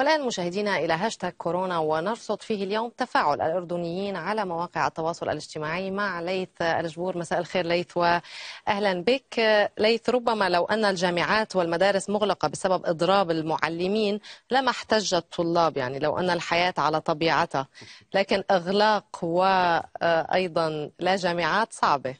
والآن مشاهدينا إلى هاشتاغ كورونا ونرصد فيه اليوم تفاعل الأردنيين على مواقع التواصل الاجتماعي مع ليث الجبور مساء الخير ليث وأهلا بك ليث ربما لو أن الجامعات والمدارس مغلقة بسبب إضراب المعلمين لما احتج الطلاب يعني لو أن الحياة على طبيعتها لكن إغلاق وأيضا لا جامعات صعبة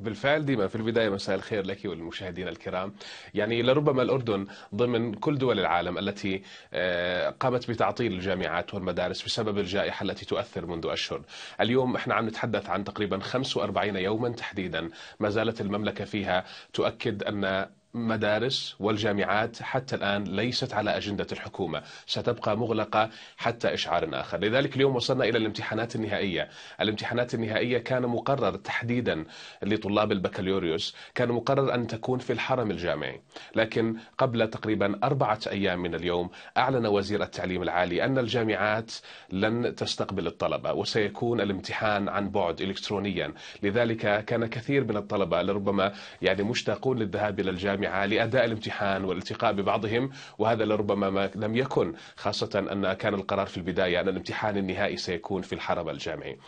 بالفعل ديما في البداية مساء الخير لك وللمشاهدين الكرام يعني لربما الأردن ضمن كل دول العالم التي آه، قامت بتعطيل الجامعات والمدارس بسبب الجائحة التي تؤثر منذ أشهر اليوم احنا عم نتحدث عن تقريبا 45 يوما تحديدا ما زالت المملكة فيها تؤكد أن المدارس والجامعات حتى الآن ليست على أجندة الحكومة ستبقى مغلقة حتى إشعار آخر لذلك اليوم وصلنا إلى الامتحانات النهائية الامتحانات النهائية كان مقرر تحديدا لطلاب البكالوريوس كان مقرر أن تكون في الحرم الجامعي لكن قبل تقريبا أربعة أيام من اليوم أعلن وزير التعليم العالي أن الجامعات لن تستقبل الطلبة وسيكون الامتحان عن بعد إلكترونيا لذلك كان كثير من الطلبة لربما يعني مشتاقون للذهاب إلى الجامعة الجامعة لأداء الامتحان والالتقاء ببعضهم وهذا لربما ما لم يكن خاصة أن كان القرار في البداية أن الامتحان النهائي سيكون في الحرم الجامعي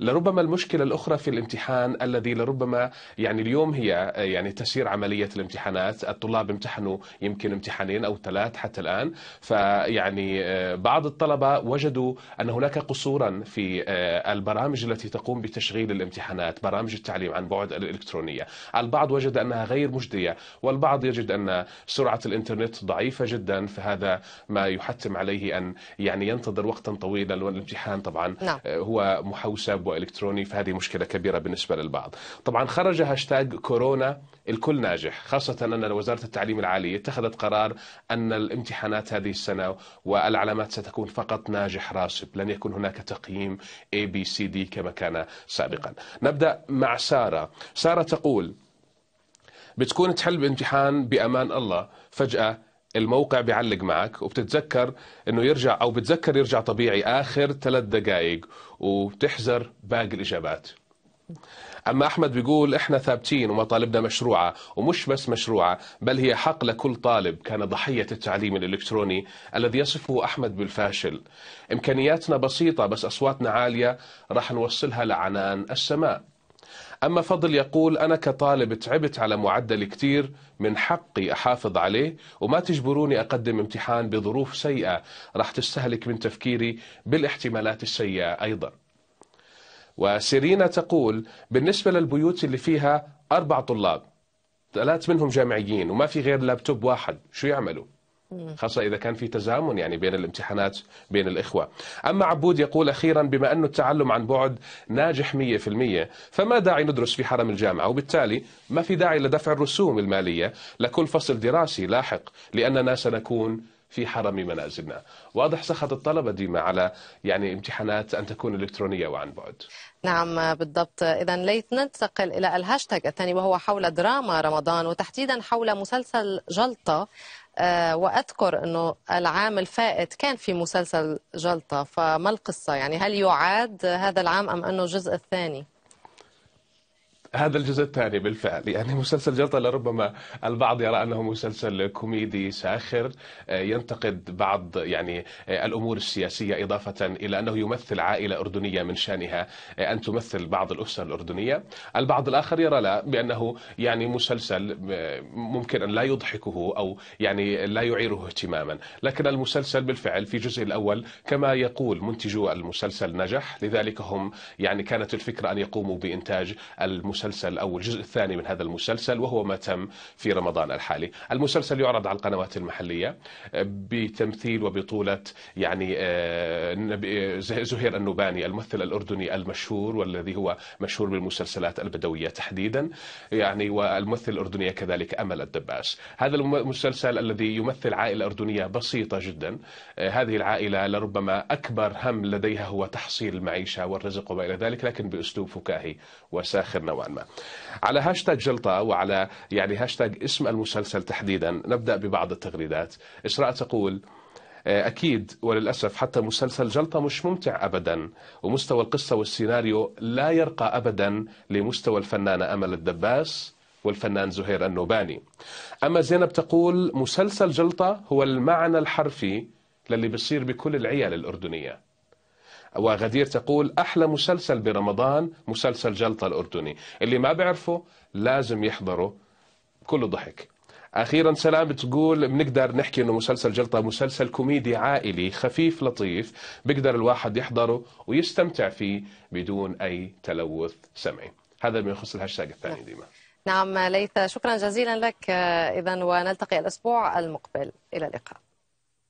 لربما المشكلة الأخرى في الامتحان الذي لربما يعني اليوم هي يعني تسير عملية الامتحانات الطلاب امتحنوا يمكن امتحانين أو ثلاث حتى الآن فيعني آه، بعض الطلبة وجدوا أن هناك قصورا في آه، البرامج التي تقوم بتشغيل الامتحانات برامج التعليم عن بعد الإلكترونية البعض وجد أنها غير مجدية ولا البعض يجد أن سرعة الإنترنت ضعيفة جدا فهذا ما يحتم عليه أن يعني ينتظر وقتا طويلا والامتحان طبعا نعم. هو محوسب وإلكتروني فهذه مشكلة كبيرة بالنسبة للبعض طبعا خرج هاشتاج كورونا الكل ناجح خاصة أن وزارة التعليم العالي اتخذت قرار أن الامتحانات هذه السنة والعلامات ستكون فقط ناجح راسب لن يكون هناك تقييم A B C D كما كان سابقا نبدأ مع سارة سارة تقول بتكون تحل بامتحان بامان الله فجاه الموقع بيعلق معك وبتتذكر انه يرجع او بتذكر يرجع طبيعي اخر ثلاث دقائق وبتحزر باقي الاجابات اما احمد بيقول احنا ثابتين ومطالبنا مشروعه ومش بس مشروعه بل هي حق لكل طالب كان ضحيه التعليم الالكتروني الذي يصفه احمد بالفاشل امكانياتنا بسيطه بس اصواتنا عاليه راح نوصلها لعنان السماء أما فضل يقول أنا كطالب تعبت على معدل كتير من حقي أحافظ عليه وما تجبروني أقدم امتحان بظروف سيئة راح تستهلك من تفكيري بالاحتمالات السيئة أيضا وسيرينا تقول بالنسبة للبيوت اللي فيها أربع طلاب ثلاث منهم جامعيين وما في غير لابتوب واحد شو يعملوا خاصة إذا كان في تزامن يعني بين الامتحانات بين الإخوة أما عبود يقول أخيرا بما أنه التعلم عن بعد ناجح 100% فما داعي ندرس في حرم الجامعة وبالتالي ما في داعي لدفع الرسوم المالية لكل فصل دراسي لاحق لأننا سنكون في حرم منازلنا واضح سخط الطلبة ديما على يعني امتحانات أن تكون إلكترونية وعن بعد نعم بالضبط إذا ليت ننتقل إلى الهاشتاج الثاني وهو حول دراما رمضان وتحديدا حول مسلسل جلطة آه، واذكر انه العام الفائت كان في مسلسل جلطه فما القصه يعني هل يعاد هذا العام ام انه الجزء الثاني هذا الجزء الثاني بالفعل يعني مسلسل جلطة لربما البعض يرى أنه مسلسل كوميدي ساخر آه، ينتقد بعض يعني آه، الأمور السياسية إضافة إلى أنه يمثل عائلة أردنية من شأنها آه، أن تمثل بعض الأسر الأردنية البعض الآخر يرى لا بأنه يعني مسلسل ممكن أن لا يضحكه أو يعني لا يعيره اهتماما لكن المسلسل بالفعل في جزء الأول كما يقول منتجو المسلسل نجح لذلك هم يعني كانت الفكرة أن يقوموا بإنتاج المسلسل المسلسل أو الجزء الثاني من هذا المسلسل وهو ما تم في رمضان الحالي المسلسل يعرض على القنوات المحلية آه، بتمثيل وبطولة يعني آه، آه، زهير النوباني الممثل الأردني المشهور والذي هو مشهور بالمسلسلات البدوية تحديدا يعني والممثل الأردنية كذلك أمل الدباس هذا المسلسل الذي يمثل عائلة أردنية بسيطة جدا هذه العائلة لربما أكبر هم لديها هو تحصيل المعيشة والرزق وما إلى ذلك لكن بأسلوب فكاهي وساخر نوعا ما العامة على هاشتاج جلطة وعلى يعني هاشتاج اسم المسلسل تحديدا نبدأ ببعض التغريدات إسراء تقول آه، أكيد وللأسف حتى مسلسل جلطة مش ممتع أبدا ومستوى القصة والسيناريو لا يرقى أبدا لمستوى الفنانة أمل الدباس والفنان زهير النوباني أما زينب تقول مسلسل جلطة هو المعنى الحرفي للي بصير بكل العيال الأردنية وغدير تقول أحلى مسلسل برمضان مسلسل جلطة الأردني اللي ما بيعرفه لازم يحضره كله ضحك اخيرا سلام بتقول بنقدر نحكي انه مسلسل جلطه مسلسل كوميدي عائلي خفيف لطيف بيقدر الواحد يحضره ويستمتع فيه بدون اي تلوث سمعي هذا ما يخص الهاشتاج الثاني ديما نعم ليث شكرا جزيلا لك آه، اذا ونلتقي الاسبوع المقبل الى اللقاء